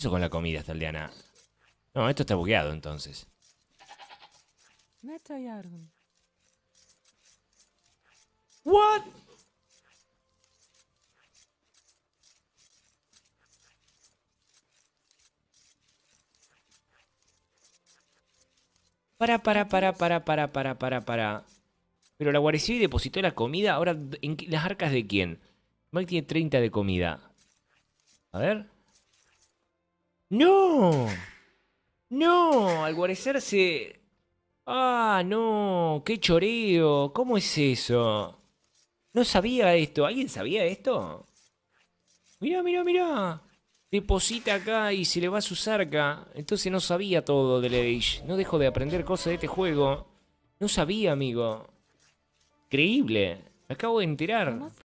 eso con la comida esta aldeana? No, esto está bugueado entonces. What? Para, para, para, para, para, para, para, para. Pero la guareció y depositó la comida. Ahora, ¿en las arcas de quién? Mike tiene 30 de comida. A ver. ¡No! ¡No! Al guarecerse... ¡Ah, no! ¡Qué choreo! ¿Cómo es eso? No sabía esto. ¿Alguien sabía esto? Mira, mira, mira. Deposita acá y se le va a su cerca. Entonces no sabía todo de No dejo de aprender cosas de este juego. No sabía, amigo. Increíble. Me acabo de enterar.